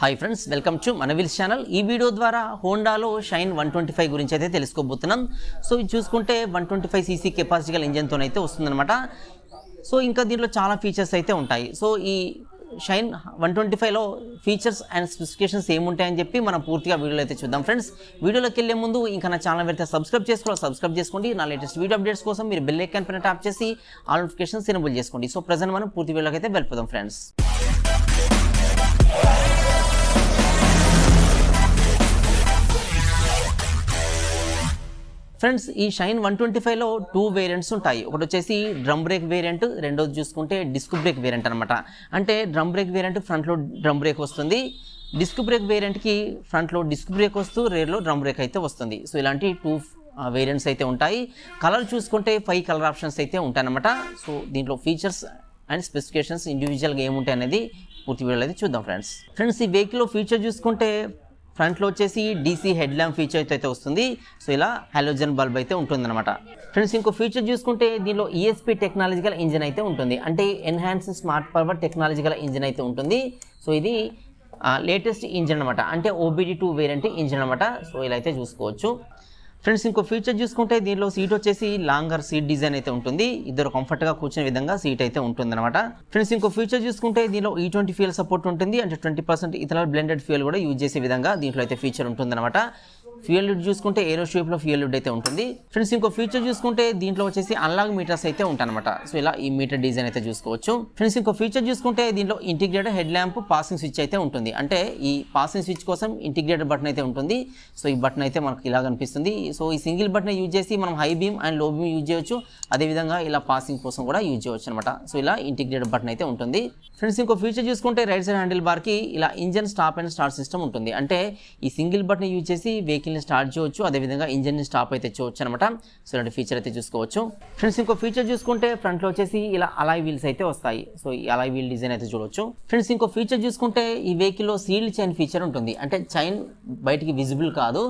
hi friends welcome to మనవిల్స్ channel ఈ video ద్వారా హోండాలో షైన్ వన్ ట్వంటీ ఫైవ్ గురించి అయితే తెలుసుకోబోతున్నాం సో ఇది చూసుకుంటే one twenty five CC capacity ఇంజన్తో అయితే వస్తుందన్నమాట సో ఇంకా దీంట్లో చాలా ఫీచర్స్ అయితే ఉంటాయి సో ఈ షైన్ వన్ ట్వంటీ ఫైవ్లో ఫీచర్స్ అండ్ స్పెసిఫికేషన్స్ ఏముంటాయని చెప్పి మనం పూర్తిగా వీడియోలో అయితే చూద్దాం ఫ్రెండ్స్ వీడియోలోకి వెళ్ళే ముందు ఇంకా నా ఛానల్ అయితే సబ్స్క్రైబ్ చేసుకోవాలి సబ్స్క్రైబ్ చేసుకోండి నా లేటెస్ట్ వీడియో అప్డేట్స్ కోసం మీరు బెల్ ఐకాన్ పైన ట్యాప్ చేసి ఆల్ నోటిఫికేషన్స్ ఎనబుల్ చేసుకోండి సో ప్రజెంట్ మనం పూర్తి వీడియోకి అయితే వెళ్ళిపోదాం ఫ్రెండ్స్ ఫ్రెండ్స్ ఈ షైన్ వన్ ట్వంటీ ఫైవ్లో టూ వేరియంట్స్ ఉంటాయి ఒకటి వచ్చేసి డ్రమ్ బ్రేక్ వేరియంట్ రెండోది చూసుకుంటే డిస్క్ బ్రేక్ వేరియంట్ అనమాట అంటే డ్రమ్ బ్రేక్ వేరియంట్ ఫ్రంట్లో డ్రమ్ బ్రేక్ వస్తుంది డిస్క్ బ్రేక్ వేరియంట్కి ఫ్రంట్లో డిస్క్ బ్రేక్ వస్తూ రేర్లో డ్రమ్ బ్రేక్ అయితే వస్తుంది సో ఇలాంటి టూ వేరియంట్స్ అయితే ఉంటాయి కలర్ చూసుకుంటే ఫైవ్ కలర్ ఆప్షన్స్ అయితే ఉంటాయన్నమాట సో దీంట్లో ఫీచర్స్ అండ్ స్పెసిఫికేషన్స్ ఇండివిజువల్గా ఏముంటాయి అనేది పూర్తి వీడియోలో అయితే చూద్దాం ఫ్రెండ్స్ ఫ్రెండ్స్ ఈ వెహికల్లో ఫీచర్ చూసుకుంటే ఫ్రంట్లో వచ్చేసి డీసీ హెడ్ ల్యాంప్ ఫీచర్ అయితే వస్తుంది సో ఇలా హైలోజన్ బల్బ్ అయితే ఉంటుందన్నమాట ఫ్రెండ్స్ ఇంకో ఫీచర్ చూసుకుంటే దీనిలో ఈఎస్పీ టెక్నాలజికల్ ఇంజిన్ అయితే ఉంటుంది అంటే enhance smart power technological engine అయితే ఉంటుంది సో ఇది లేటెస్ట్ ఇంజిన్ అనమాట అంటే ఓబీడీ టూ వేరియంట్ ఇంజిన్ అనమాట సో ఇలా అయితే చూసుకోవచ్చు ఫ్రెండ్స్ ఇంకో ఫీచర్ చూసుకుంటే దీనిలో సీట్ వచ్చేసి లాంగర్ సీట్ డిజైన్ అయితే ఉంటుంది ఇద్దరు కంఫర్ట్గా కూర్చునే విధంగా సీట్ అయితే ఉంటుంది అనమాట ఫ్రెండ్స్ ఇంకో ఫీచర్ చూసుకుంటే దీనిలో ఈ ట్వంటీ ఫ్యూల్ సపోర్ట్ ఉంటుంది అంటే ట్వంటీ పర్సెంట్ ఇతర బ్లెండెడ్ ఫ్యూల్ కూడా యూజ్ చేసే విధంగా దీంట్లో అయితే ఫీచర్ ఉంటుంది అనమాట ఫ్యూయల్ లిడ్ చూసుకుంటే ఏరో లో ఫ్యూయల్ లిడ్ అయితే ఉంటుంది ఫ్రెండ్స్ ఇంకో ఫీచర్ చూసుకుంటే దీంట్లో వచ్చేసి అన్లాగ్ మీటర్స్ అయితే ఉంటాయన్నమాట సో ఇలా ఈ మీటర్ డిజైన్ అయితే చూసుకోవచ్చు ఫ్రెండ్స్ ఇంకో ఫీచర్ చూసుకుంటే దీంట్లో integrated head lamp passing switch అయితే ఉంటుంది అంటే ఈ పాసింగ్ స్విచ్ కోసం ఇంటిగ్రేటెడ్ బటన్ అయితే ఉంటుంది సో ఈ బటన్ అయితే మనకు ఇలా కనిపిస్తుంది సో ఈ సింగిల్ బటన్ యూజ్ చేసి మనం high beam and low beam use చేయొచ్చు అదేవిధంగా ఇలా పాసింగ్ కోసం కూడా యూజ్ చేయొచ్చు అనమాట సో ఇలా ఇంటిగ్రేటెడ్ బటన్ అయితే ఉంటుంది ఫ్రెండ్స్ ఇంకో ఫీచర్ చూసుకుంటే రైట్ సైడ్ హ్యాండిల్ బార్కి ఇలా engine stop and start system ఉంటుంది అంటే ఈ సింగిల్ బటన్ యూజ్ చేసి వెహికల్ వెహికల్ని స్టార్ట్ చేయవచ్చు అదేవిధంగా ఇంజిన్ని స్టాప్ అయితే చేయవచ్చు అనమాట సో ఇలాంటి ఫీచర్ అయితే చూసుకోవచ్చు ఫ్రెండ్స్ ఇంకో ఫీచర్ చూసుకుంటే ఫ్రంట్లో వచ్చేసి ఇలా అలాయ్ వీల్స్ అయితే వస్తాయి సో ఈ అలాయ్ వీల్ డిజైన్ అయితే చూడొచ్చు ఫ్రెండ్స్ ఇంకో ఫీచర్ చూసుకుంటే ఈ వెహికల్లో సీల్డ్ చైన్ ఫీచర్ ఉంటుంది అంటే చైన్ బయటికి విజిబుల్ కాదు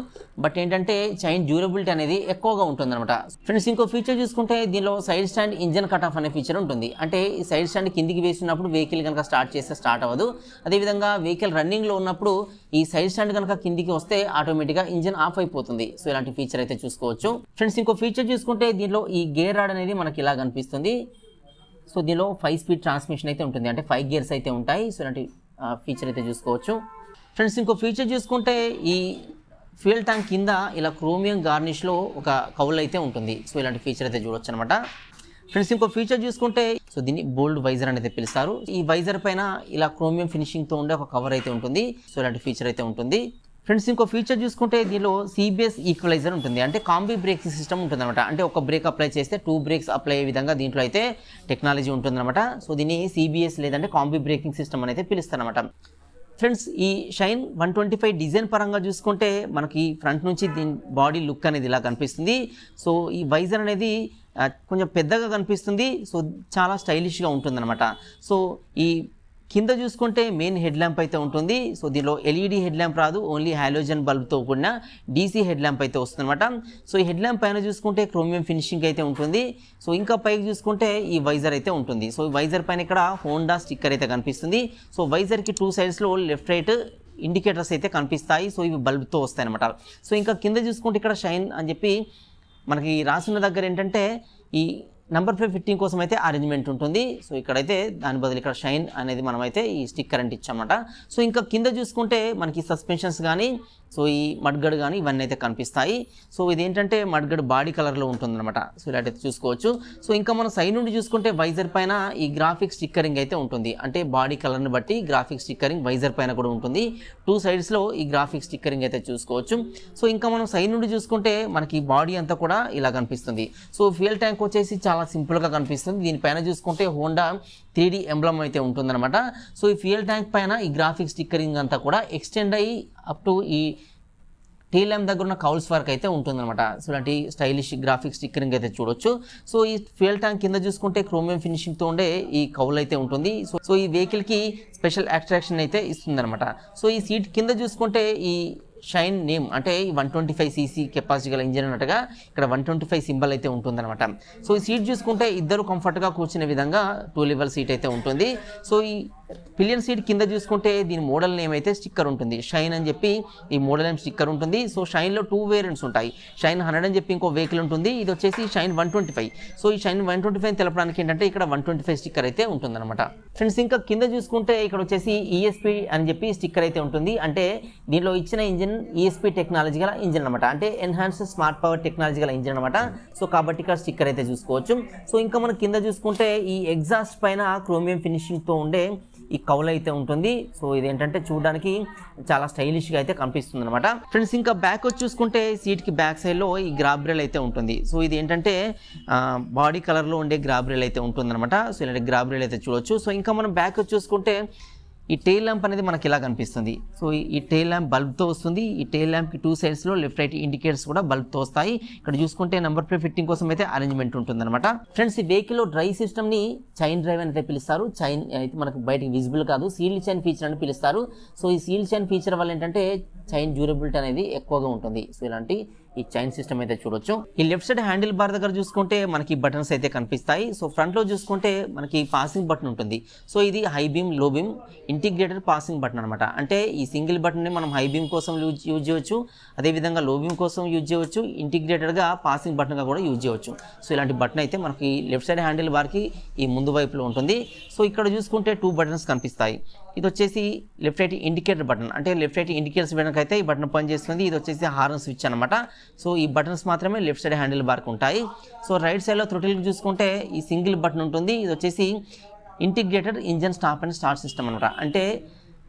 బట్ ఏంటంటే చైన్ డ్యూరబిలిటీ అనేది ఎక్కువగా ఉంటుంది అనమాట ఫ్రెండ్స్ ఇంకో ఫీచర్ చూసుకుంటే దీనిలో side stand engine cut off అనే ఫీచర్ ఉంటుంది అంటే ఈ సైడ్ స్టాండ్ కిందికి వేసినప్పుడు వెహికల్ కనుక స్టార్ట్ చేస్తే స్టార్ట్ అవ్వదు అదేవిధంగా వెహికల్ రన్నింగ్లో ఉన్నప్పుడు ఈ సైడ్ స్టాండ్ కనుక కిందికి వస్తే ఆటోమేటిక్గా ఇంజన్ ఆఫ్ అయిపోతుంది సో ఇలాంటి ఫీచర్ అయితే చూసుకోవచ్చు ఫ్రెండ్స్ ఇంకో ఫీచర్ చూసుకుంటే దీనిలో ఈ గేర్ రాడ్ అనేది మనకి ఇలా కనిపిస్తుంది సో దీనిలో ఫైవ్ స్పీడ్ ట్రాన్స్మిషన్ అయితే ఉంటుంది అంటే ఫైవ్ గేర్స్ అయితే ఉంటాయి సో ఇలాంటి ఫీచర్ అయితే చూసుకోవచ్చు ఫ్రెండ్స్ ఇంకో ఫీచర్ చూసుకుంటే ఈ ఫ్యూల్ ట్యాంక్ కింద ఇలా క్రోమియం గార్నిష్లో ఒక కౌల్ అయితే ఉంటుంది సో ఇలాంటి ఫీచర్ అయితే చూడొచ్చు అనమాట ఫ్రెండ్స్ ఇంకో ఫీచర్ చూసుకుంటే సో దీన్ని బోల్డ్ వైజర్ అనేది పిలుస్తారు ఈ వైజర్ పైన ఇలా క్రోమియం ఫినిషింగ్తో ఉండే ఒక కవర్ అయితే ఉంటుంది సో ఇలాంటి ఫీచర్ అయితే ఉంటుంది ఫ్రెండ్స్ ఇంకో ఫీచర్ చూసుకుంటే దీనిలో సిబిఎస్ ఈక్వలైజర్ ఉంటుంది అంటే కాంబీ బ్రేకింగ్ సిస్టమ్ అనమాట అంటే ఒక బ్రేక్ అప్లై చేస్తే టూ బ్రేక్స్ అప్లై అయ్యే విధంగా దీంట్లో అయితే టెక్నాలజీ అనమాట సో దీన్ని సిబిఎస్ లేదంటే కాంబీ బ్రేకింగ్ సిస్టమ్ అనేది పిలుస్తారనమాట ఫ్రెండ్స్ ఈ Shine one twenty five design పరంగా చూసుకుంటే మనకి ఫ్రంట్ నుంచి దీని బాడీ లుక్ అనేది ఇలా కనిపిస్తుంది సో ఈ వైజర్ అనేది కొంచెం పెద్దగా కనిపిస్తుంది సో చాలా స్టైలిష్గా ఉంటుందన్నమాట సో ఈ కింద చూసుకుంటే మెయిన్ హెడ్ ల్యాంప్ అయితే ఉంటుంది సో దీనిలో ఎల్ఈడి హెడ్ ల్యాంప్ రాదు ఓన్లీ హైలోజన్ బల్బ్తో కూడిన డీసీ హెడ్ ల్యాంప్ అయితే వస్తుందన్నమాట సో ఈ హెడ్ ల్యాంప్ పైన చూసుకుంటే క్రోమియం ఫినిషింగ్ అయితే ఉంటుంది సో ఇంకా పైకి చూసుకుంటే ఈ వైజర్ అయితే ఉంటుంది సో ఈ వైజర్ పైన ఇక్కడ హోండా స్టిక్కర్ అయితే కనిపిస్తుంది సో వైజర్కి టూ సైడ్స్లో లెఫ్ట్ రైట్ ఇండికేటర్స్ అయితే కనిపిస్తాయి సో ఇవి బల్బ్తో వస్తాయి అనమాట సో ఇంకా కింద చూసుకుంటే ఇక్కడ షైన్ అని చెప్పి మనకి రాసిన దగ్గర ఏంటంటే ఈ నెంబర్ ప్లేట్ ఫిట్టింగ్ కోసం అయితే అరేంజ్మెంట్ ఉంటుంది సో ఇక్కడైతే దాని బదులు ఇక్కడ షైన్ అనేది మనమైతే ఈ స్టిక్ కరెంట్ ఇచ్చామట సో ఇంకా కింద చూసుకుంటే మనకి సస్పెన్షన్స్ కానీ సో ఈ మడ్గడ్ కానీ ఇవన్నీ అయితే కనిపిస్తాయి సో ఇది ఏంటంటే మడ్గడ్ బాడీ కలర్లో ఉంటుందన్నమాట సో ఇలాంటివి చూసుకోవచ్చు సో ఇంకా మనం సైడ్ నుండి చూసుకుంటే వైజర్ పైన ఈ గ్రాఫిక్ స్టిక్కరింగ్ అయితే ఉంటుంది అంటే బాడీ కలర్ని బట్టి గ్రాఫిక్ స్టిక్కరింగ్ వైజర్ పైన కూడా ఉంటుంది టూ సైడ్స్లో ఈ గ్రాఫిక్ స్టిక్కరింగ్ అయితే చూసుకోవచ్చు సో ఇంకా మనం సైడ్ నుండి చూసుకుంటే మనకి బాడీ అంతా కూడా ఇలా కనిపిస్తుంది సో ఫ్యూయల్ ట్యాంక్ వచ్చేసి చాలా సింపుల్గా కనిపిస్తుంది దీనిపైన చూసుకుంటే హోండా త్రీడీ ఎంబ్లమ్ అయితే ఉంటుందన్నమాట సో ఈ ఫ్యూయల్ ట్యాంక్ పైన ఈ గ్రాఫిక్ స్టిక్కరింగ్ అంతా కూడా ఎక్స్టెండ్ అయ్యి అప్ టు ఈ టీ ల్యాంప్ దగ్గర ఉన్న కౌల్స్ వర్క్ అయితే ఉంటుందన్నమాట ఇలాంటి స్టైలిష్ గ్రాఫిక్ స్టిక్కరింగ్ అయితే చూడొచ్చు సో ఈ ఫ్యూయల్ ట్యాంక్ కింద చూసుకుంటే క్రోమియం ఫినిషింగ్తో ఉండే ఈ కౌల్ అయితే ఉంటుంది సో సో ఈ వెహికల్కి స్పెషల్ అట్రాక్షన్ అయితే ఇస్తుందన్నమాట సో ఈ సీట్ కింద చూసుకుంటే ఈ షైన్ నేమ్ అంటే ఈ one twenty five CC capacity గల ఇంజిన్ అన్నట్టుగా ఇక్కడ వన్ ట్వంటీ ఫైవ్ సింబల్ అయితే ఉంటుందన్నమాట సో ఈ సీట్ చూసుకుంటే ఇద్దరు కంఫర్ట్గా కూర్చునే విధంగా టూ లెవెల్ సీట్ అయితే ఉంటుంది సో ఈ పిలియన్ సీట్ కింద చూసుకుంటే దీని మోడల్ నేమ్ అయితే స్టిక్కర్ ఉంటుంది షైన్ అని చెప్పి ఈ మోడల్ నేమ్ స్టిక్కర్ ఉంటుంది సో షైన్లో టూ వేరియంట్స్ ఉంటాయి షైన్ హండ్రెడ్ అని చెప్పి ఇంకో వెహికల్ ఉంటుంది ఇది వచ్చేసి Shine one twenty five so ఈ షైన్ వన్ ట్వంటీ ఫైవ్ తెలపడానికి ఏంటంటే ఇక్కడ వన్ ట్వంటీ ఫైవ్ స్టిక్కర్ అయితే ఉంటుందన్నమాట ఫ్రెండ్స్ ఇంకా కింద చూసుకుంటే ఇక్కడ వచ్చేసి ఈఎస్పి e అని చెప్పి స్టిక్కర్ అయితే ఉంటుంది అంటే దీనిలో ఇచ్చిన ఇంజిన్ ఇంజిన్ ఈఎస్పీ టెక్నాలజీ గల ఇంజిన్ అనమాట అంటే ఎన్హాన్స్ స్మార్ట్ పవర్ టెక్నాలజీ గల ఇంజిన్ అనమాట సో కాబట్టి ఇక్కడ స్టిక్కర్ అయితే చూసుకోవచ్చు సో ఇంకా మనం కింద చూసుకుంటే ఈ ఎగ్జాస్ట్ పైన క్రోమియం ఫినిషింగ్తో ఉండే ఈ కౌలు అయితే ఉంటుంది సో ఇదేంటంటే చూడడానికి చాలా స్టైలిష్గా అయితే కనిపిస్తుంది అనమాట ఫ్రెండ్స్ ఇంకా బ్యాక్ వచ్చి చూసుకుంటే సీట్కి బ్యాక్ సైడ్లో ఈ గ్రాబ్రెల్ అయితే ఉంటుంది సో ఇది ఏంటంటే బాడీ కలర్లో ఉండే గ్రాబ్రెల్ అయితే ఉంటుంది అనమాట సో ఇలాంటి గ్రాబ్రెల్ అయితే చూడొచ్చు సో ఇంకా మనం బ్యాక్ వచ్చి చూసుకుంటే ఈ టెయిల్ ల్యాంప్ అనేది మనకి ఇలా కనిపిస్తుంది సో ఈ టెయిల్ ల్యాంప్ బల్బ్తో వస్తుంది ఈ టెయిల్ ల్యాంప్కి టూ సైడ్స్లో లెఫ్ట్ రైట్ ఇండికేటర్స్ కూడా బల్బ్తో వస్తాయి ఇక్కడ చూసుకుంటే నెంబర్ ప్లేట్ ఫిట్టింగ్ కోసం అయితే అరేంజ్మెంట్ ఉంటుందన్నమాట ఫ్రెండ్స్ ఈ వెహికల్లో డ్రైవ్ సిస్టమ్ని చైన్ డ్రైవ్ అని పిలుస్తారు చైన్ అయితే మనకు బయటకి విజిబుల్ కాదు సీల్ చైన్ ఫీచర్ అని పిలుస్తారు సో ఈ సీల్ చైన్ ఫీచర్ వల్ల ఏంటంటే చైన్ డ్యూరబిలిటీ అనేది ఎక్కువగా ఉంటుంది సో ఇలాంటి ఈ చైన్ సిస్టమ్ అయితే చూడొచ్చు ఈ లెఫ్ట్ సైడ్ హ్యాండిల్ బార్ దగ్గర చూసుకుంటే మనకి బటన్స్ అయితే కనిపిస్తాయి సో ఫ్రంట్లో చూసుకుంటే మనకి పాసింగ్ బటన్ ఉంటుంది సో ఇది high beam low beam integrated passing button అనమాట అంటే ఈ సింగిల్ బటన్ని మనం హై బీమ్ కోసం యూజ్ యూజ్ చేయవచ్చు అదేవిధంగా లో బీమ్ కోసం యూజ్ చేయవచ్చు ఇంటిగ్రేటెడ్గా పాసింగ్ బటన్గా కూడా యూజ్ చేయవచ్చు సో ఇలాంటి బటన్ అయితే మనకి లెఫ్ట్ సైడ్ హ్యాండిల్ బార్కి ఈ ముందు వైపులో ఉంటుంది సో ఇక్కడ చూసుకుంటే టూ బటన్స్ కనిపిస్తాయి ఇది వచ్చేసి లెఫ్ట్ రైట్ ఇండికేటర్ బటన్ అంటే లెఫ్ట్ రైట్ ఇండికేటర్స్ వెనకైతే ఈ బటన్ పనిచేస్తుంది ఇది వచ్చేసి హార్న్ స్విచ్ అనమాట సో ఈ బటన్స్ మాత్రమే లెఫ్ట్ సైడ్ హ్యాండిల్ బార్కు ఉంటాయి సో రైట్ సైడ్లో త్రొటిల్ చూసుకుంటే ఈ సింగిల్ బటన్ ఉంటుంది ఇది వచ్చేసి integrated engine stop and start system అనమాట అంటే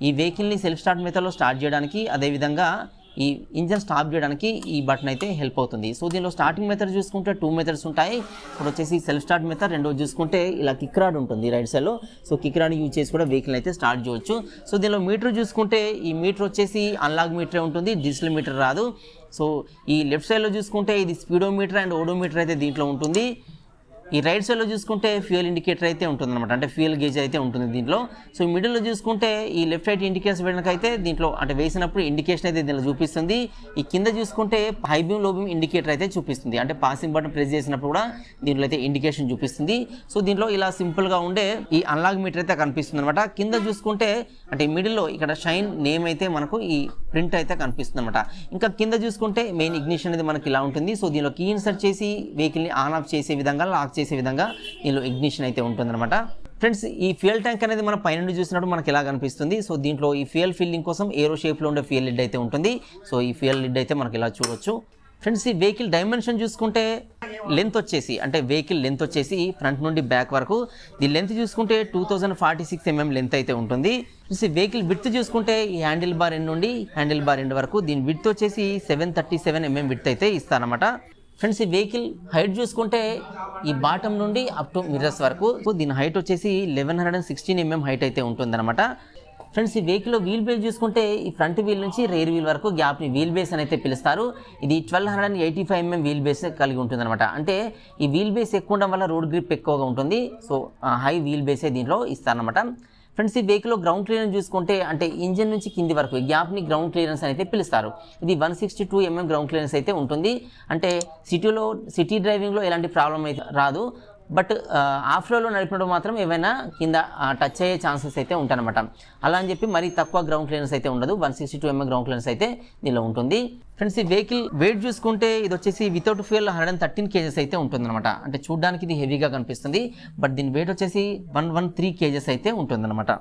ఈ వెహికల్ని సెల్ఫ్ స్టార్ట్ మెథడ్లో స్టార్ట్ చేయడానికి అదేవిధంగా ఈ ఇంజన్ స్టాప్ చేయడానికి ఈ బటన్ అయితే హెల్ప్ అవుతుంది సో దీనిలో స్టార్టింగ్ మెథడ్ చూసుకుంటే టూ మెథడ్స్ ఉంటాయి ఇప్పుడు వచ్చేసి సెల్ఫ్ స్టార్ట్ మెథడ్ రెండో చూసుకుంటే ఇలా కిక్ రాడ్ ఉంటుంది రైట్ సైడ్లో సో కిక్ రాడ్ యూజ్ చేసి కూడా వెహికల్ అయితే స్టార్ట్ చేయొచ్చు సో దీనిలో మీటర్ చూసుకుంటే ఈ మీటర్ వచ్చేసి అన్లాగ్ మీటరే ఉంటుంది డిజిటల్ మీటర్ రాదు సో ఈ లెఫ్ట్ సైడ్లో చూసుకుంటే ఇది స్పీడోమీటర్ అండ్ ఓడో మీటర్ అయితే దీంట్లో ఉంటుంది ఈ రైట్ సైడ్లో చూసుకుంటే ఫ్యూయల్ ఇండికేటర్ అయితే ఉంటుంది అనమాట అంటే ఫ్యూయల్ గేజ్ అయితే ఉంటుంది దీంట్లో సో మిడిల్లో చూసుకుంటే ఈ లెఫ్ట్ రైట్ ఇండికేషన్ వెళ్ళకైతే దీంట్లో అంటే వేసినప్పుడు ఇండికేషన్ అయితే దీనిలో చూపిస్తుంది ఈ కింద చూసుకుంటే high beam low beam indicator అయితే చూపిస్తుంది అంటే పాసింగ్ బటన్ ప్రెస్ చేసినప్పుడు కూడా దీంట్లో అయితే ఇండికేషన్ చూపిస్తుంది సో దీంట్లో ఇలా సింపుల్గా ఉండే ఈ అన్లాగ్ మీటర్ అయితే కనిపిస్తుంది అనమాట కింద చూసుకుంటే అంటే మిడిల్లో ఇక్కడ షైన్ నేమ్ అయితే మనకు ఈ ప్రింట్ అయితే కనిపిస్తుంది అనమాట ఇంకా కింద చూసుకుంటే మెయిన్ ఇగ్నిషన్ అనేది మనకి ఇలా ఉంటుంది సో దీనిలో కీ ఇన్సర్ట్ చేసి వెహికల్ని ఆన్ ఆఫ్ చేసే విధంగా లాక్ చేసే విధంగా దీనిలో ఇగ్నిషన్ అయితే ఉంటుందన్నమాట ఫ్రెండ్స్ ఈ ఫ్యూయల్ ట్యాంక్ అనేది మనం పైన నుండి చూసినప్పుడు మనకి ఎలా కనిపిస్తుంది సో దీంట్లో ఈ ఫ్యూయల్ ఫిల్లింగ్ కోసం ఏరో షేప్లో ఉండే ఫ్యూయల్ లిడ్ అయితే ఉంటుంది సో ఈ ఫ్యూయల్ లిడ్ అయితే మనకి ఇలా చూడొచ్చు ఫ్రెండ్స్ ఈ వెహికల్ డైమెన్షన్ చూసుకుంటే లెంత్ వచ్చేసి అంటే వెహికల్ లెంత్ వచ్చేసి ఫ్రంట్ నుండి బ్యాక్ వరకు ఈ లెంత్ చూసుకుంటే two thousand forty six MM length అయితే ఉంటుంది ఫ్రెండ్స్ ఈ వెహికల్ విడ్త్ చూసుకుంటే ఈ హ్యాండిల్ బార్ ఎండ్ నుండి హ్యాండిల్ బార్ ఎండ్ వరకు దీని విడ్త్ వచ్చేసి seven thirty seven MM width అయితే ఇస్తానమాట ఫ్రెండ్స్ ఈ వెహికల్ హైట్ చూసుకుంటే ఈ బాటం నుండి అప్ టు మిర్రస్ వరకు దీని హైట్ వచ్చేసి eleven hundred and sixteen MM height అయితే ఉంటుందన్నమాట ఫ్రెండ్స్ ఈ లో వీల్ బేస్ చూసుకుంటే ఈ ఫ్రంట్ వీల్ నుంచి రేర్ వీల్ వరకు గ్యాప్ని వీల్ బేస్ అని అయితే పిలుస్తారు ఇది twelve hundred and eighty five MM wheel base కలిగి ఉంటుంది అనమాట అంటే ఈ వీల్ బేస్ ఎక్కువ ఉండడం వల్ల రోడ్ గ్రిప్ ఎక్కువగా ఉంటుంది సో హై వీల్ బేసే దీంట్లో ఇస్తారనమాట ఫ్రెండ్స్ ఈ లో గ్రౌండ్ క్లియరెన్స్ చూసుకుంటే అంటే ఇంజన్ నుంచి కింది వరకు గ్యాప్ని గ్రౌండ్ క్లియరెన్స్ అయితే పిలుస్తారు ఇది one sixty two MM ground clearance అయితే ఉంటుంది అంటే సిటీలో సిటీ డ్రైవింగ్లో ఎలాంటి ప్రాబ్లం అయితే రాదు బట్ ఆఫ్లోలో నడిపినప్పుడు మాత్రం ఏమైనా కింద టచ్ అయ్యే ఛాన్సెస్ అయితే ఉంటాయన్నమాట అలా అని చెప్పి మరీ తక్కువ గ్రౌండ్ క్లియరెన్స్ అయితే ఉండదు one sixty two MM ground clearance అయితే దీనిలో ఉంటుంది ఫ్రెండ్స్ ఈ వెహికల్ వెయిట్ చూసుకుంటే ఇది వచ్చేసి without fuel hundred and thirteen kgs అయితే ఉంటుందన్నమాట అంటే చూడడానికి ఇది హెవీగా కనిపిస్తుంది బట్ దీని వెయిట్ వచ్చేసి వన్ వన్ త్రీ కేజెస్ అయితే ఉంటుందన్నమాట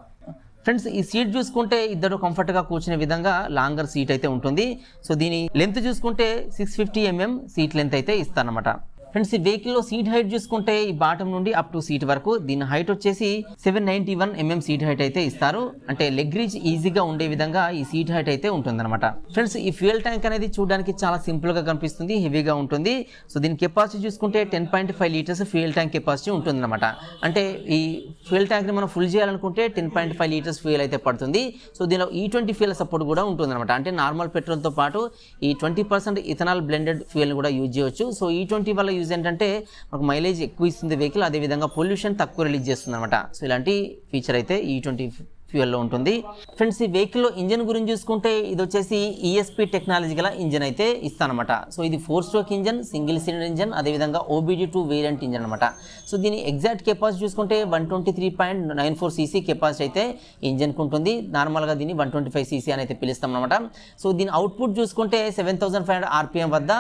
ఫ్రెండ్స్ ఈ సీట్ చూసుకుంటే ఇద్దరు కంఫర్ట్గా కూర్చునే విధంగా లాంగర్ సీట్ అయితే ఉంటుంది సో దీని లెంత్ చూసుకుంటే six fifty mm seat length అయితే ఇస్తానమాట ఫ్రెండ్స్ ఈ వెహికల్లో సీట్ హైట్ చూసుకుంటే ఈ బాటం నుండి అప్ టు సీట్ వరకు దీని హైట్ వచ్చేసి seven ninety one mm seat height అయితే ఇస్తారు అంటే లెగ్ రీచ్ ఈజీగా ఉండే విధంగా ఈ సీట్ హైట్ అయితే ఉంటుందన్నమాట ఫ్రెండ్స్ ఈ ఫ్యూయల్ ట్యాంక్ అనేది చూడడానికి చాలా సింపుల్గా కనిపిస్తుంది హెవీగా ఉంటుంది సో దీని కెపాసిటీ చూసుకుంటే ten point five litres fuel tank capacity ఉంటుందన్నమాట అంటే ఈ ఫ్యూయల్ ట్యాంక్ని మనం ఫుల్ చేయాలనుకుంటే ten point five litres fuel అయితే పడుతుంది సో దీనిలో ఈ ట్వంటీ ఫ్యూయల్ సపోర్ట్ కూడా ఉంటుందన్నమాట అంటే నార్మల్ పెట్రోల్తో పాటు ఈ twenty percent ethanol blended fuel కూడా యూజ్ చేయవచ్చు సో ఈ e ట్వంటీ వల్ల యూజ్ ఏంటంటే మనకు మైలేజ్ ఎక్కువ ఇస్తుంది వెహికల్ అదేవిధంగా పొల్యూషన్ తక్కువ రిలీజ్ చేస్తుంది అనమాట సో ఇలాంటి ఫీచర్ అయితే ఈ ట్వంటీ ఫ్యూయల్లో ఉంటుంది ఫ్రెండ్స్ ఈ వెహికల్లో ఇంజన్ గురించి చూసుకుంటే ఇది వచ్చేసి ఈఎస్పి e టెక్నాలజీ గల ఇంజన్ అయితే ఇస్తానమాట సో ఇది four stroke engine single cylinder engine అదేవిధంగా ఓబీడీ టూ వేరియంట్ ఇంజన్ అనమాట సో దీని ఎగ్జాక్ట్ కెపాసిటీ చూసుకుంటే one twenty three point nine four cc capacity అయితే ఇంజన్కి ఉంటుంది నార్మల్గా దీన్ని వన్ ట్వంటీ ఫైవ్ సీసీ అని అయితే పిలుస్తాం అనమాట సో దీని అవుట్పుట్ చూసుకుంటే seven thousand five hundred rpm వద్ద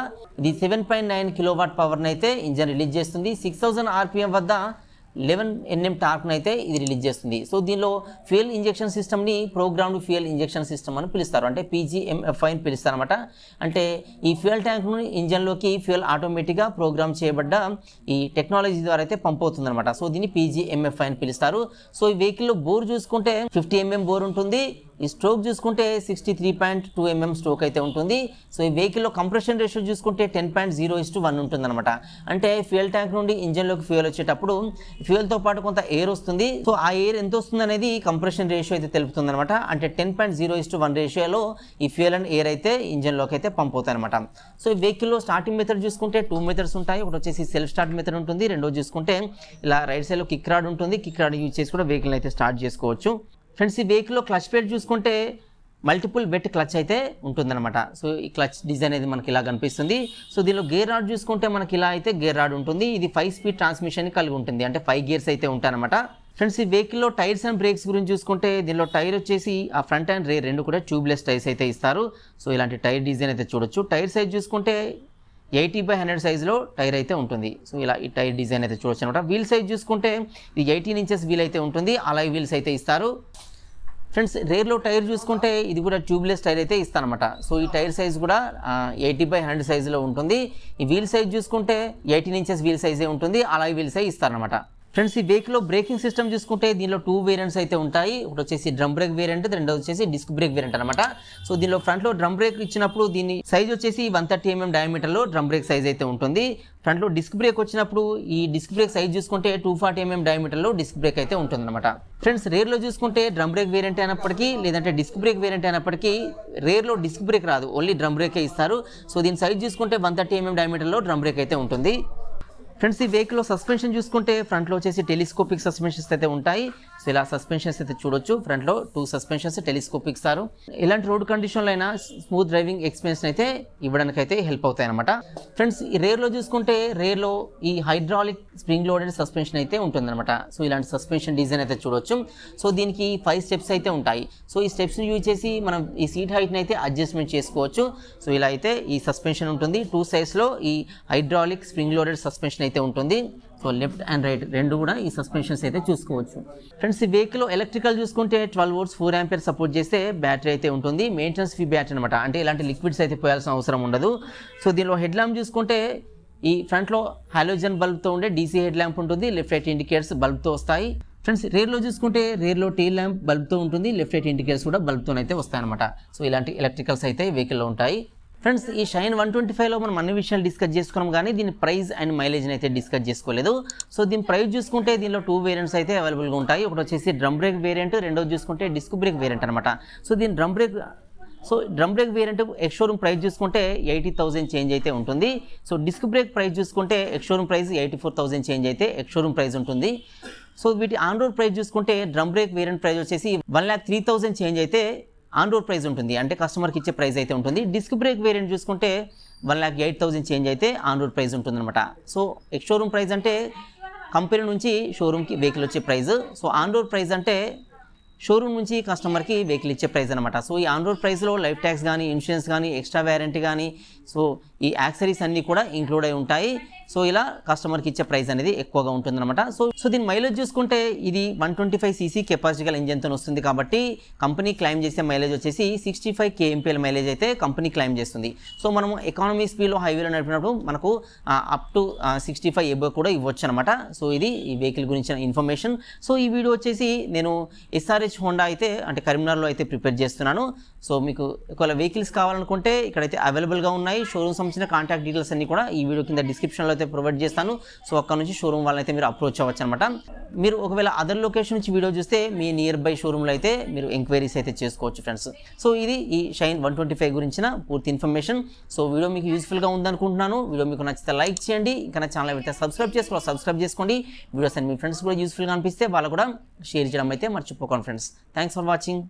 ఇది సెవెన్ పాయింట్ నైన్ కిలోవాట్ పవర్ని అయితే ఇంజన్ రిలీజ్ చేస్తుంది సిక్స్ థౌసండ్ ఆర్పిఎం వద్ద లెవెన్ ఎన్ఎం టార్క్ను అయితే ఇది రిలీజ్ చేస్తుంది సో దీనిలో ఫ్యూయల్ ఇంజెక్షన్ సిస్టమ్ని ప్రోగ్రామ్డ్ ఫ్యూయల్ ఇంజక్షన్ సిస్టమ్ అని పిలుస్తారు అంటే పీజీఎంఎఫ్ఐ అని పిలుస్తారు అనమాట అంటే ఈ ఫ్యూయల్ ట్యాంక్ను ఇంజన్లోకి ఫ్యూయల్ ఆటోమేటిక్గా ప్రోగ్రామ్ చేయబడ్డ ఈ టెక్నాలజీ ద్వారా అయితే పంప్ అవుతుందన్నమాట సో దీన్ని పీజీఎంఎఫ్ఐ అని పిలుస్తారు సో ఈ వెహికల్లో బోర్ చూసుకుంటే ఫిఫ్టీ ఎంఎం బోర్ ఉంటుంది ఈ స్ట్రోక్ చూసుకుంటే sixty three point two mm stroke అయితే ఉంటుంది సో ఈ వెహికల్లో కంప్రెషన్ రేషియో చూసుకుంటే ten point zero is to one ఉంటుందన్నమాట అంటే ఫ్యూయల్ ట్యాంక్ నుండి ఇంజన్లోకి ఫ్యూయల్ వచ్చేటప్పుడు ఫ్యూయల్తో పాటు కొంత ఎయిర్ వస్తుంది సో ఆ ఎయిర్ ఎంత వస్తుంది అనేది కంప్రెషన్ రేషియో అయితే తెలుపుతుంది అనమాట అంటే ten point zero is to one రేషియోలో ఈ ఫ్యూయల్ అండ్ ఎయిర్ అయితే ఇంజన్లోకి అయితే పంప్ అవుతాయి అనమాట సో ఈ వెహికల్లో స్టార్టింగ్ మెథడ్ చూసుకుంటే టూ మెథడ్స్ ఉంటాయి ఒకటి వచ్చేసి సెల్ఫ్ స్టార్ట్ మెథడ్ ఉంటుంది రెండో చూసుకుంటే ఇలా రైట్ సైడ్లో కిక్ రాడ్ ఉంటుంది కిక్ రాడ్ యూజ్ చేసి కూడా వెహికల్ అయితే స్టార్ట్ చేసుకోవచ్చు ఫ్రెండ్స్ ఈ వెహికల్లో క్లచ్ ప్లేట్ చూసుకుంటే మల్టిపుల్ బెట్ క్లచ్ అయితే ఉంటుందన్నమాట సో ఈ క్లచ్ డిజైన్ అనేది మనకి ఇలా కనిపిస్తుంది సో దీనిలో గేర్ రాడ్ చూసుకుంటే మనకి ఇలా అయితే గేర్ రాడ్ ఉంటుంది ఇది ఫైవ్ స్పీడ్ ట్రాన్స్మిషన్ కలిగి ఉంటుంది అంటే ఫైవ్ గేర్స్ అయితే ఉంటాయన్నమాట ఫ్రెండ్స్ ఈ వెహికల్లో టైర్స్ అండ్ బ్రేక్స్ గురించి చూసుకుంటే దీనిలో టైర్ వచ్చేసి ఆ ఫ్రంట్ అండ్ రే రెండు కూడా ట్యూబ్లెస్ టైర్స్ అయితే ఇస్తారు సో ఇలాంటి టైర్ డిజైన్ అయితే చూడొచ్చు టైర్ సైజ్ చూసుకుంటే ఎయిటీ బై హండ్రెడ్ సైజులో టైర్ అయితే ఉంటుంది సో ఇలా ఈ టైర్ డిజైన్ అయితే చూడొచ్చు అనమాట వీల్ సైజ్ చూసుకుంటే ఇది ఎయిటీన్ ఇంచెస్ వీల్ అయితే ఉంటుంది అలాగే వీల్స్ అయితే ఇస్తారు ఫ్రెండ్స్ రేర్లో టైర్ చూసుకుంటే ఇది కూడా ట్యూబ్లెస్ టైర్ అయితే ఇస్తానమాట సో ఈ టైర్ సైజ్ కూడా ఎయిటీ బై హండ్రెడ్ సైజులో ఉంటుంది ఈ వీల్ సైజ్ చూసుకుంటే ఎయిటీన్ ఇంచెస్ వీల్ సైజే ఉంటుంది అలాగే వీల్ సైజ్ ఇస్తారనమాట ఫ్రెండ్స్ ఈ వెహికల్లో బ్రేకింగ్ సిస్టమ్ చూసుకుంటే దీనిలో టూ వేరియంట్స్ అయితే ఉంటాయి ఒకటి వచ్చేసి డ్రమ్ బ్రేక్ వేరియంట్ రెండో వచ్చేసి డిస్క్ బ్రేక్ వేరియంట్ అనమాట సో దీనిలో ఫ్రంట్లో డ్రమ్ బ్రేక్ ఇచ్చినప్పుడు దీని సైజ్ వచ్చేసి వన్ థర్టీ ఎంఎం డయామీటర్లో డ్రమ్ బ్రేక్ సైజ్ అయితే ఉంటుంది ఫ్రంట్లో డిస్క్ బ్రేక్ వచ్చినప్పుడు ఈ డిస్క్ బ్రేక్ సైజ్ చూసుకుంటే టూ ఫార్టీ ఎంఎం డయామీటర్లో డిస్క్ బ్రేక్ అయితే ఉంటుందన్నమాట ఫ్రెండ్స్ రేర్లో చూసుకుంటే డ్రమ్ బ్రేక్ వేరియంట్ అయినప్పటికీ లేదంటే డిస్క్ బ్రేక్ వేరియంట్ అయినప్పటికీ రేర్లో డిస్క్ బ్రేక్ రాదు ఓన్లీ డ్రమ్ బ్రేకే ఇస్తారు సో దీని సైజ్ చూసుకుంటే వన్ థర్టీ ఎంఎం డయామీటర్లో డ్రమ్ బ్రేక్ అయితే ఉంటుంది ఫ్రెండ్స్ ఈ వెహికల్ లో సస్పెన్షన్ చూసుకుంటే ఫ్రంట్ లో వచ్చేసి టెలిస్కోపిక్ సస్పెన్షన్స్ అయితే ఉంటాయి సో ఇలా సస్పెన్షన్స్ అయితే చూడొచ్చు ఫ్రంట్లో టూ సస్పెన్షన్స్ టెలిస్కోప్ ఇస్తారు ఇలాంటి రోడ్ కండిషన్లో అయినా స్మూత్ డ్రైవింగ్ ఎక్స్పీరియన్స్ అయితే ఇవ్వడానికి అయితే హెల్ప్ అవుతాయి అనమాట ఫ్రెండ్స్ ఈ రేర్లో చూసుకుంటే రేర్లో ఈ హైడ్రాలిక్ స్ప్రింగ్ లోడెడ్ సస్పెన్షన్ అయితే ఉంటుంది అనమాట సో ఇలాంటి సస్పెన్షన్ డిజైన్ అయితే చూడొచ్చు సో దీనికి ఫైవ్ స్టెప్స్ అయితే ఉంటాయి సో ఈ స్టెప్స్ని యూజ్ చేసి మనం ఈ సీట్ హైట్ని అయితే అడ్జస్ట్మెంట్ చేసుకోవచ్చు సో ఇలా అయితే ఈ సస్పెన్షన్ ఉంటుంది టూ సైజ్లో ఈ హైడ్రాలిక్ స్ప్రింగ్ లోడెడ్ సస్పెన్షన్ అయితే ఉంటుంది సో లెఫ్ట్ అండ్ రైట్ రెండు కూడా ఈ సస్పెన్షన్స్ అయితే చూసుకోవచ్చు ఫ్రెండ్స్ ఈ వెహికల్ ఎలక్ట్రికల్ చూసుకుంటే twelve hours four ampere support చేస్తే బ్యాటరీ అయితే ఉంటుంది మెయింటెనెన్స్ ఫీ బ్యాటరీ అనమాట అంటే ఇలాంటి లిక్విడ్స్ అయితే పోయాల్సిన అవసరం ఉండదు సో దీనిలో హెడ్ ల్యాంప్ చూసుకుంటే ఈ ఫ్రంట్లో హాలోజన్ బల్బ్తో ఉండే డీసీ హెడ్ ల్యాంప్ ఉంటుంది లెఫ్ట్ రైట్ ఇండికేటర్స్ బల్బ్తో వస్తాయి ఫ్రెండ్స్ రేర్లో చూసుకుంటే రేర్లో టీ ల్యాంప్ బల్బ్తో ఉంటుంది లెఫ్ట్ రైట్ ఇండికేటర్స్ కూడా బల్బ్తో అయితే వస్తాయన్నమాట సో ఇలాంటి ఎలక్ట్రికల్స్ అయితే వెహికల్లో ఉంటాయి ఫ్రెండ్స్ ఈ షైన్ వన్ ట్వంటీ ఫైవ్లో మనం అన్ని విషయాలు డిస్కస్ చేసుకున్నాం కానీ దీని ప్రైస్ అండ్ మైలేజ్ని అయితే డిస్కస్ చేసుకోలేదు సో దీని ప్రైస్ చూసుకుంటే దీనిలో టూ వేరియంట్స్ అయితే అవైలబుల్గా ఉంటాయి ఒకటి వచ్చేసి డ్రమ్ బ్రేక్ వేరియంట్ రెండోది చూసుకుంటే డిస్క్ బ్రేక్ వేరియంట్ అనమాట సో దీని drum brake so drum brake variant ex showroom price చూసుకుంటే ఎయిటీ థౌసండ్ చేంజ్ అయితే ఉంటుంది సో డిస్క్ బ్రేక్ ప్రైస్ చూసుకుంటే ex showroom price eighty four thousand change అయితే ఎక్స్షోరూమ్ ప్రైస్ ఉంటుంది సో వీటి ఆన్ రోడ్ ప్రైస్ చూసుకుంటే డ్రమ్ బ్రేక్ వేరియంట్ ప్రైస్ వచ్చేసి one lakh three thousand change అయితే ఆన్ రోడ్ ప్రైస్ ఉంటుంది అంటే కస్టమర్కి ఇచ్చే ప్రైస్ అయితే ఉంటుంది డిస్క్ బ్రేక్ వేరియంట్ చూసుకుంటే one lakh eight thousand change అయితే ఆన్ రోడ్ ఉంటుంది అనమాట సో షోరూమ్ ప్రైస్ అంటే కంపెనీ నుంచి షోరూమ్కి వెహికల్ వచ్చే price so on road price అంటే షోరూమ్ నుంచి కస్టమర్కి వెహికల్ ఇచ్చే ప్రైస్ అనమాట సో ఈ ఆన్ రోడ్ ప్రైస్లో లైఫ్ ట్యాక్స్ కానీ ఇన్సూరెన్స్ కానీ ఎక్స్ట్రా వ్యారంటీ కానీ సో ఈ యాక్సరీస్ అన్నీ కూడా ఇంక్లూడ్ అయి ఉంటాయి సో ఇలా కస్టమర్కి ఇచ్చే ప్రైస్ అనేది ఎక్కువగా ఉంటుందన్నమాట సో సో దీని మైలేజ్ చూసుకుంటే ఇది one twenty five CC capacity గల ఇంజన్తో వస్తుంది కాబట్టి కంపెనీ క్లైమ్ చేసే మైలేజ్ వచ్చేసి సిక్స్టీ ఫైవ్ కేఎంపీఎల్ మైలేజ్ అయితే కంపెనీ క్లైమ్ చేస్తుంది సో మనం ఎకానమీ స్పీడ్లో హైవేలో నడిపినప్పుడు మనకు up to sixty five above కూడా ఇవ్వచ్చు అనమాట సో ఇది ఈ వెహికల్ గురించిన ఇన్ఫర్మేషన్ సో ఈ వీడియో వచ్చేసి నేను ఎస్ఆర్హెచ్ హోండా అయితే అంటే కరీంనగర్లో అయితే ప్రిపేర్ చేస్తున్నాను సో మీకు ఒకవేళ వెహికల్స్ కావాలనుకుంటే ఇక్కడైతే అవైలబుల్గా ఉన్నాయి షోరూమ్ సంబంధించిన కాంటాక్ట్ డీటెయిల్స్ అన్ని కూడా ఈ వీడియో కింద డిస్క్రిప్షన్లో అయితే ప్రొవైడ్ చేస్తాను సో అక్కడ నుంచి షోరూమ్ వాళ్ళని అయితే మీరు అప్రోచ్ అవ్వచ్చు అనమాట మీరు ఒకవేళ అదర్ లొకేషన్ నుంచి వీడియో చూస్తే మీ నియర్ బై షోరూమ్లో అయితే మీరు ఎంక్వైరీస్ అయితే చేసుకోవచ్చు ఫ్రెండ్స్ సో ఇది ఈ షైన్ వన్ ట్వంటీ ఫైవ్ గురించిన పూర్తి ఇన్ఫర్మేషన్ సో వీడియో మీకు యూస్ఫుల్గా ఉందనుకుంటున్నాను వీడియో మీకు నచ్చితే లైక్ చేయండి ఇంకా ఛానల్ అయితే సబ్స్క్రైబ్ చేసుకోవాలి సబ్స్క్రైబ్ చేసుకోండి వీడియోస్ అన్ని మీ ఫ్రెండ్స్ కూడా యూస్ఫుల్గా అనిపిస్తే వాళ్ళు కూడా షేర్ చేయడం అయితే మర్చిపోకండి ఫ్రెండ్స్ థ్యాంక్స్ ఫర్ వాచింగ్